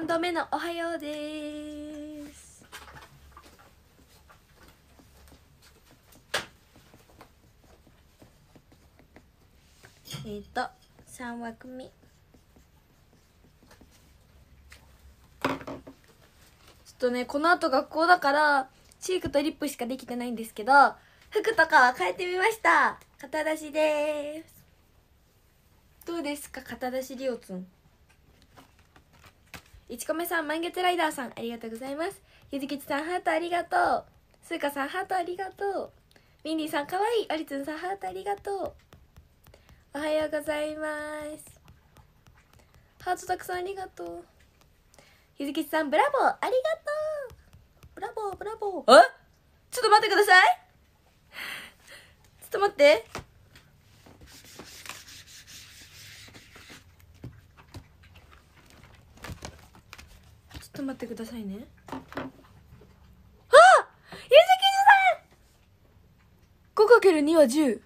三度目のおはようですえっ、ー、と3枠目ちょっとねこの後学校だからチークとリップしかできてないんですけど服とかは変えてみました肩出しですどうですか肩出しりおつんいちこめさん、満月ライダーさん、ありがとうございます。ゆずきちさん、ハートありがとう。すうかさん、ハートありがとう。ミンディさん、かわいい。ありつんさん、ハートありがとう。おはようございます。ハートたくさんありがとう。ゆずきちさん、ブラボー、ありがとう。ブラボー、ブラボー。えちょっと待ってください。ちょっと待って。と待ってくださいねあゆずきさん !5×2 は10。っ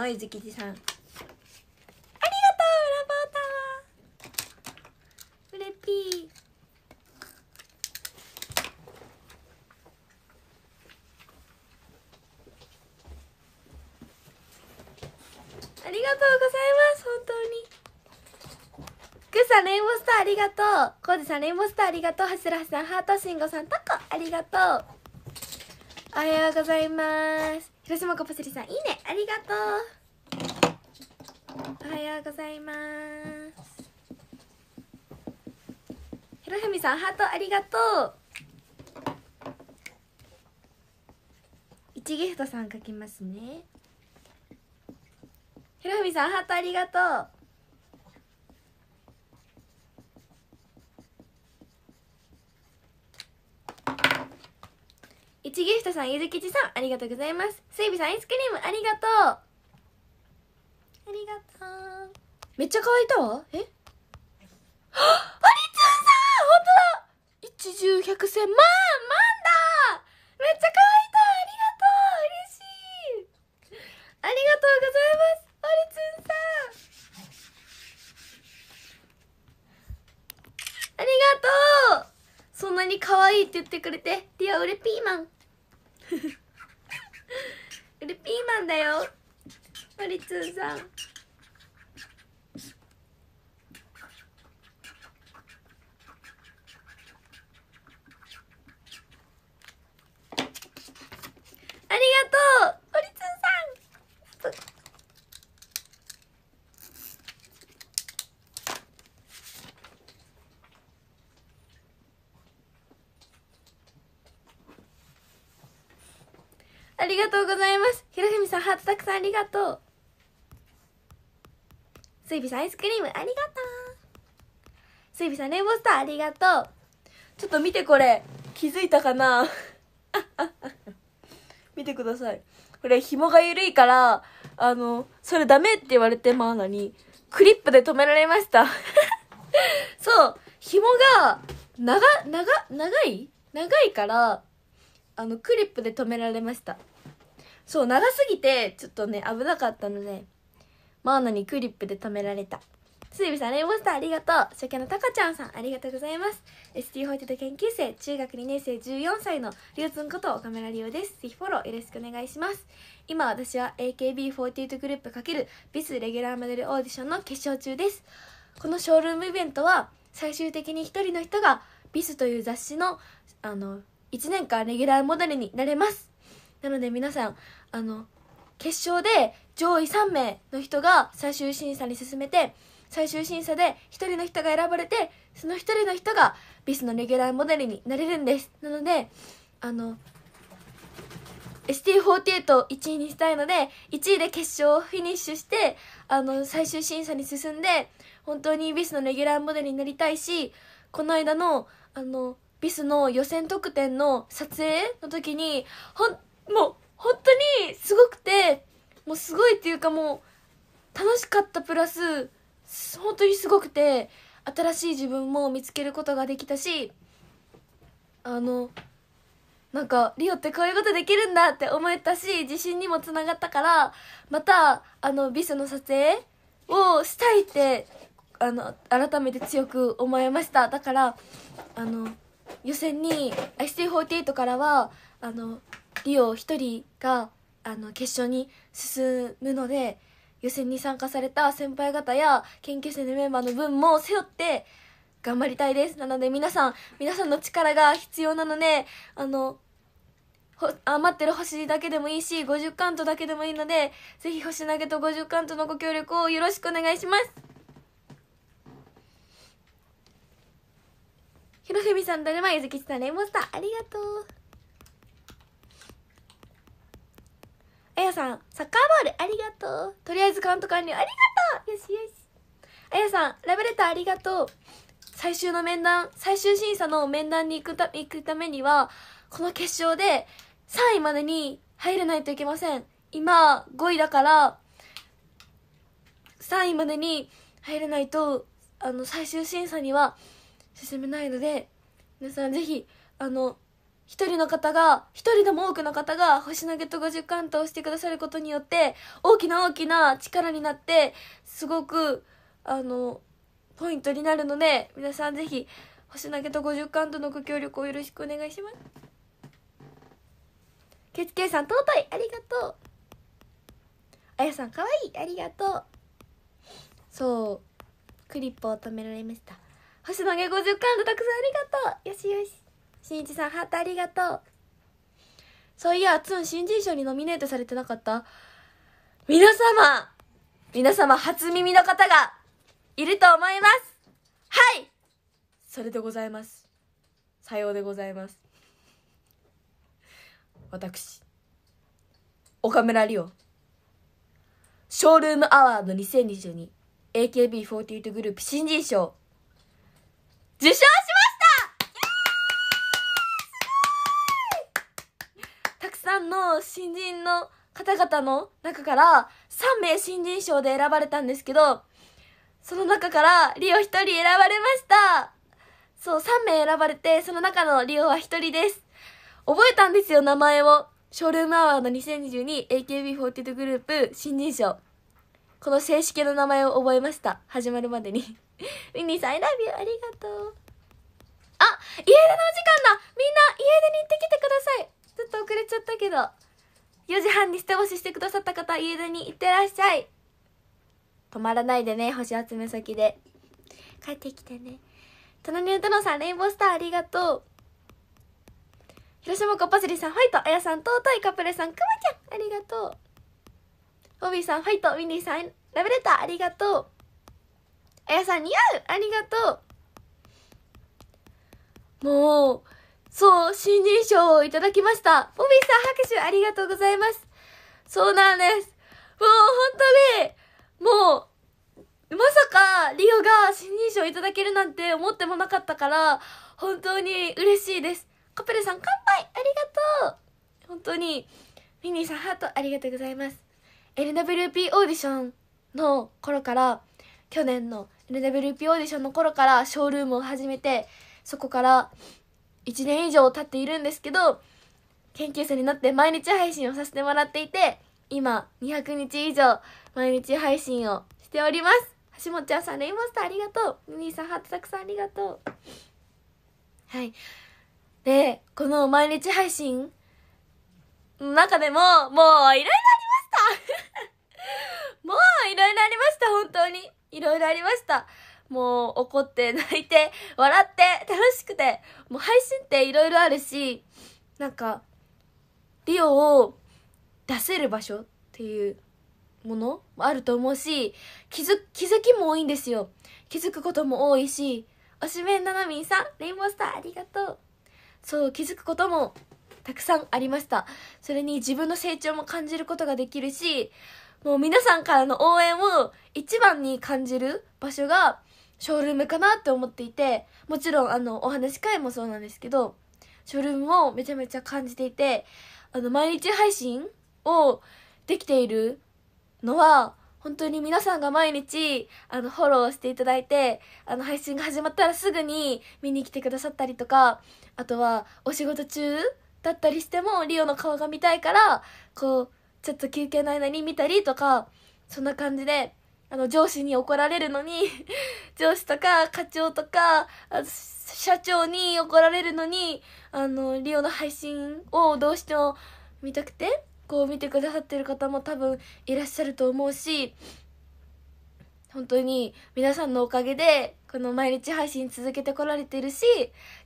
のゆずきじさんありがとうラバーターうれぴーありがとうございます本当にグサネレインボースターありがとうコウジさんレインボースターありがとうシラハシさんハートシンゴさんタコありがとうおはようございます広島コパセリさんいいねありがとうようございますひろふみさんハートありがとう一ギフトさん書きますねひろふみさんハートありがとう一ギフトさんゆずきちさんありがとうございますすいびさんアイスクリームありがとうありがとうめっちゃ乾いたわえあハ リツンさん本当だ一十百千万万だめっちゃ乾いたありがとう嬉しいありがとうございますハリツンさんありがとうそんなに可愛いって言ってくれてディアピーマンウ ピーマンだよハリツンさんありがとうございますひろふみさんハートたくさんありがとうすいびさんアイスクリームありがとうすいびさんレインボースターありがとうちょっと見てこれ気づいたかな 見てくださいこれ紐が緩いからあのそれダメって言われてマーナにクリップで止められました そう紐が長長長い長いからあのクリップで止められましたそう長すぎてちょっとね危なかったのでマーナにクリップで止められたスイビさん、レイモンスターありがとう。初見のたかちゃんさん、ありがとうございます。ST ホイト研究生、中学2年生14歳のリュウツンこと岡村リオです。ぜひフォローよろしくお願いします。今私は AKB48 グループ×ビスレギュラーモデルオーディションの決勝中です。このショールームイベントは最終的に1人の人がビスという雑誌のあの1年間レギュラーモデルになれます。なので皆さん、あの決勝で上位3名の人が最終審査に進めて最終審査で1人の人が選ばれてその1人の人がビスのレギュラーモデルになれるんですなのであの ST48 を1位にしたいので1位で決勝フィニッシュしてあの最終審査に進んで本当にビスのレギュラーモデルになりたいしこの間のあのビスの予選特典の撮影の時にほんもう本当にすごくてもうすごいっていうかもう楽しかったプラス本当にすごくて新しい自分も見つけることができたしあのなんかリオってこういうことできるんだって思えたし自信にもつながったからまたあのビスの撮影をしたいってあの改めて強く思いましただからあの予選に ST48 からはあのリオ一人があの決勝に進むので予選に参加された先輩方や研究生のメンバーの分も背負って頑張りたいですなので皆さん皆さんの力が必要なのであの余ってる星だけでもいいし50カントだけでもいいのでぜひ星投げと50カントのご協力をよろしくお願いしますひろふみさんだるまゆずきちさんレモンスターありがとうさん、サッカーボールありがとう。とりあえずカウントありがとうよしよし。あやさん、ラブレターありがとう。最終の面談、最終審査の面談に行くた行くためには、この決勝で3位までに入れないといけません。今、5位だから、3位までに入れないと、あの、最終審査には進めないので、皆さんぜひ、あの、一人の方が、一人でも多くの方が星投げと50関東してくださることによって、大きな大きな力になって、すごく、あの、ポイントになるので、皆さんぜひ、星投げと五十関東のご協力をよろしくお願いします。ケツケイさん、尊いありがとうあやさん、かわいいありがとうそう、クリップを止められました。星投げ五十関東たくさんありがとうよしよし。しんいちさんハートありがとうそういやつん新人賞にノミネートされてなかった皆様皆様初耳の方がいると思いますはいそれでございますさようでございます私岡村リオショールームアワード 2022AKB48 グループ新人賞受賞新人の方々の中から3名新人賞で選ばれたんですけど、その中からリオ1人選ばれましたそう、3名選ばれて、その中のリオは1人です。覚えたんですよ、名前を。ショールームアワード 2022AKB48 グループ新人賞。この正式の名前を覚えました。始まるまでに。ィニーさん、選び o ありがとう。あ家出のお時間だみんな、家出に行ってきてくださいちょっと遅れちゃったけど。4時半にてほししてくださった方、家出に行ってらっしゃい。止まらないでね、星集め先で。帰ってきてね。隣のトノさん、レインボースターありがとう。広島コパセリさん、ファイト。あやさん、とういカプレさん、くまちゃん、ありがとう。ホビーさん、ファイト。ウィンディさん、ラブレター、ありがとう。あやさん、似合うありがとう。もう、そう、新人賞をいただきました。ポビーさん拍手ありがとうございます。そうなんです。もう本当に、もう、まさかリオが新人賞いただけるなんて思ってもなかったから、本当に嬉しいです。カペルさん乾杯ありがとう本当に、ミニーさんハートありがとうございます。LWP オーディションの頃から、去年の LWP オーディションの頃からショールームを始めて、そこから1年以上経っているんですけど研究者になって毎日配信をさせてもらっていて今200日以上毎日配信をしております橋本ちゃんさんレイモンスターありがとう兄さんハートたくさんありがとうはいでこの毎日配信の中でももういろいろありました もういろいろありました本当にいろいろありましたもう怒って泣いて笑って楽しくてもう配信っていろいろあるしなんかリオを出せる場所っていうものもあると思うし気づ気づきも多いんですよ気づくことも多いしおしめななみんさんレインボースターありがとうそう気づくこともたくさんありましたそれに自分の成長も感じることができるしもう皆さんからの応援を一番に感じる場所がショールームかなって思っていてもちろんあのお話会もそうなんですけどショールームをめちゃめちゃ感じていてあの毎日配信をできているのは本当に皆さんが毎日あのフォローしていただいてあの配信が始まったらすぐに見に来てくださったりとかあとはお仕事中だったりしてもリオの顔が見たいからこうちょっと休憩の間に見たりとかそんな感じであの、上司に怒られるのに、上司とか課長とか、社長に怒られるのに、あの、リオの配信をどうしても見たくて、こう見てくださってる方も多分いらっしゃると思うし、本当に皆さんのおかげで、この毎日配信続けてこられてるし、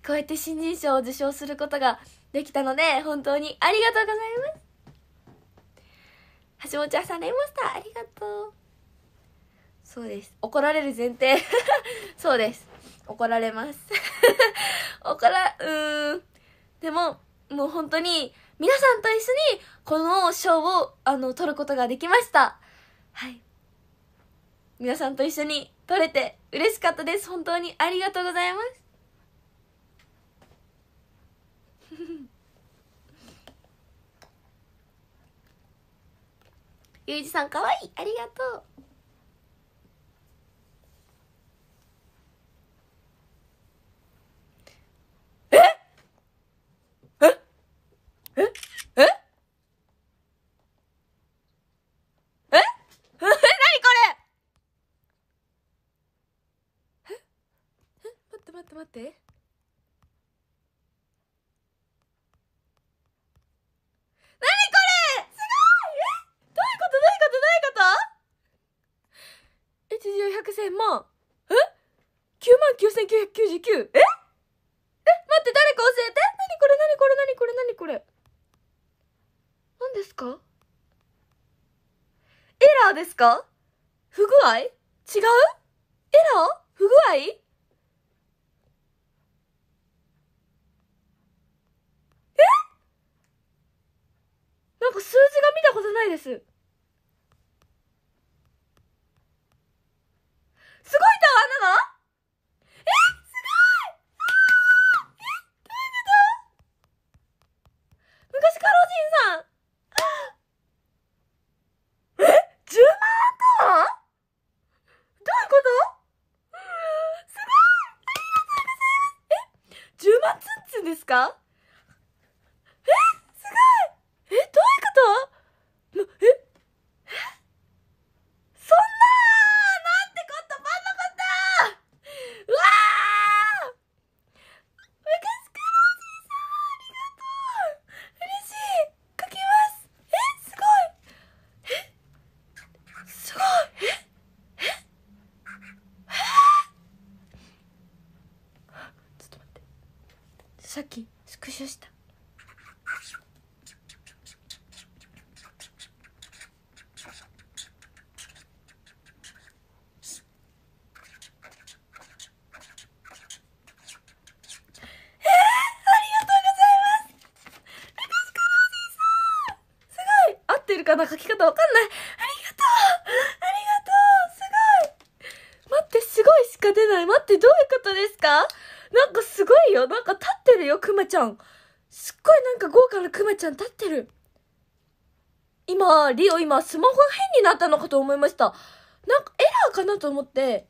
こうやって新人賞を受賞することができたので、本当にありがとうございます。橋本んさんレモンスター、ありがとう。そうです怒られる前提 そうです怒られます 怒らうんでももう本当に皆さんと一緒にこの賞をあの取ることができましたはい皆さんと一緒に取れて嬉しかったです本当にありがとうございます ゆうじさんかわいいありがとうと待ってなにこれすごいえどういうことどういうことどういうこと一時1 0千万え九万九九千百九十九ええ待って誰か教えてなにこれなにこれなにこれなにこれなんですかエラーですか不具合違うエラー不具合なんか数字が見たことないです。すごいタワーなのえすごいえどういうこと昔かろうじんさんですかさっきスクショしたかな書き方わかんないありがとうありがとうすごい待ってすごいしか出ない待ってどういうことですかなんかすごいよなんかるよ、クマちゃん。すっごいなんか豪華なクマちゃん立ってる。今、リオ今、スマホ変になったのかと思いました。なんかエラーかなと思って。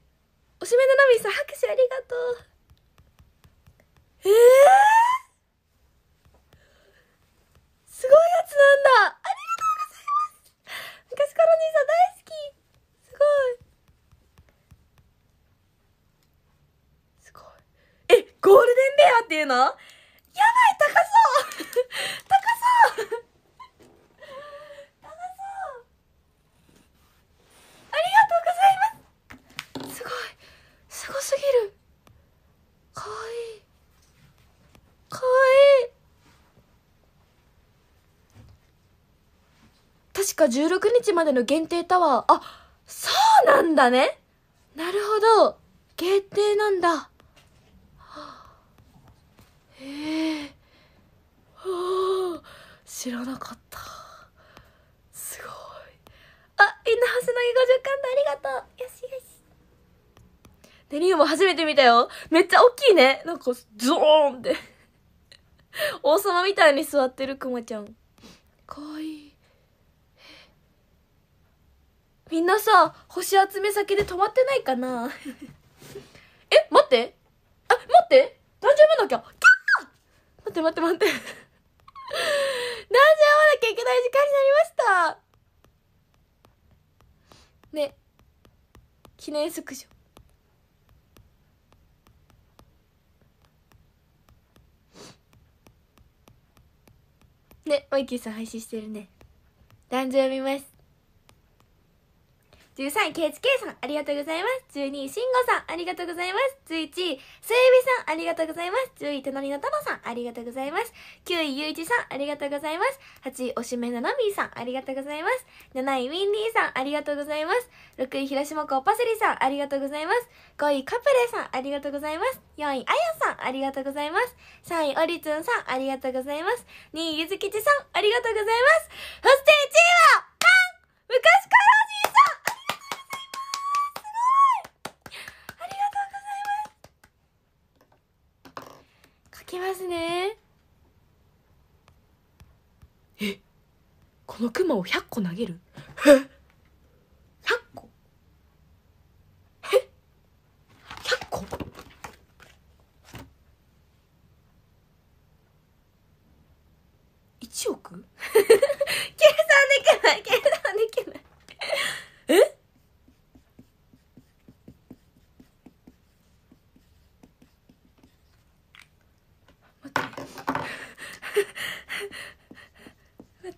おしめのナミさん、拍手ありがとう。ええー、すごいやつなんだありがとうございます昔からお兄さん大好きすごいゴールデンベアっていうのやばい高そう高そう高そうありがとうございますすごいすごすぎるかわいいかわいい確か16日までの限定タワーあそうなんだねなるほど限定なんだええ知らなかったすごいあインナーハス投げ50巻だありがとうよしよしデリウム初めて見たよめっちゃ大きいねなんかゾーンって王様みたいに座ってるクマちゃんかわいいみんなさ星集め先で止まってないかな え待ってあ待って大丈夫なきゃ待って待って待って。ラジ会わなきゃいけない時間になりましたね。記念削除。ね、オイキーさん配信してるね。誕生読みます。13位、ケイチケイさん、ありがとうございます。12位、シンゴさん、ありがとうございます。11位、スエビさん、ありがとうございます。10位、隣のタマさん、ありがとうございます。9位、ゆういちさん、ありがとうございます。8位、おしめななみーさん、ありがとうございます。7位、ウィンディーさん、ありがとうございます。6位、広島港パセリさん、ありがとうございます。5位、カプレさん、ありがとうございます。4位、あやさん、ありがとうございます。3位、おりつんさん、ありがとうございます。2位、ゆずきちさん、ありがとうございます。そして1位は、カン昔からにきますねえこのクマを100個投げるえ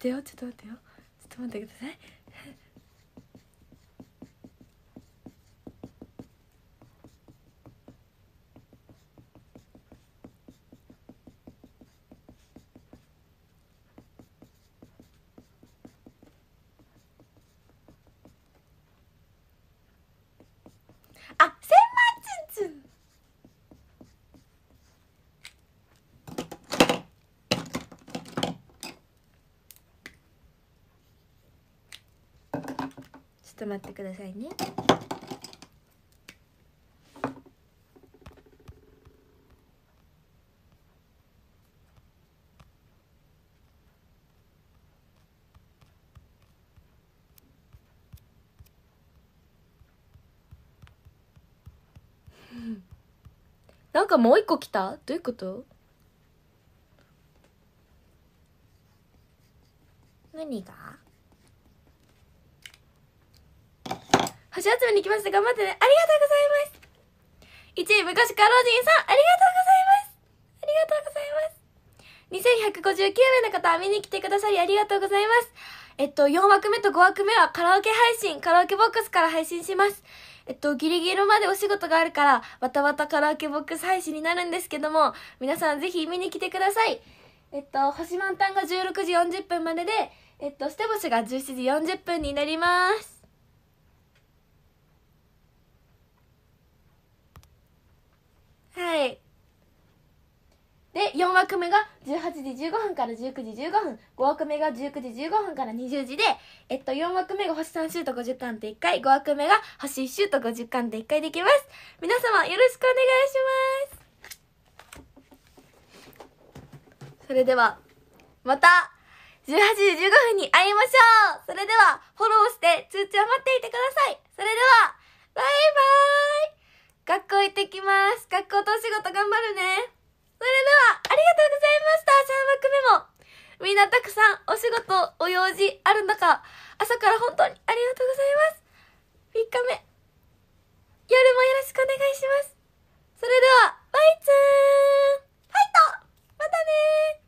돼요? 주도만 돼요? 주도만 되게 되세요? っと待ってくださいね なんかもう一個来たどういうこと何が集めに来ました。頑張ってね。ありがとうございます。1位、昔か老人さん、ありがとうございます。ありがとうございます。2159名の方、見に来てくださりありがとうございます。えっと、4枠目と5枠目はカラオケ配信、カラオケボックスから配信します。えっと、ギリギリまでお仕事があるから、わたわたカラオケボックス配信になるんですけども、皆さんぜひ見に来てください。えっと、星満タンが16時40分までで、えっと、捨て星が17時40分になります。はいで4枠目が18時15分から19時15分5枠目が19時15分から20時で、えっと、4枠目が星3シュート50巻で1回5枠目が星1シュート50巻で1回できます皆様よろしくお願いしますそれではまた18時15分に会いましょうそれではフォローして通知を待っていてくださいそれではバイバイ学校行ってきます。学校とお仕事頑張るね。それでは、ありがとうございました。3枠目も。みんなたくさんお仕事、お用事ある中、朝から本当にありがとうございます。3日目、夜もよろしくお願いします。それでは、バイツーンファイトまたね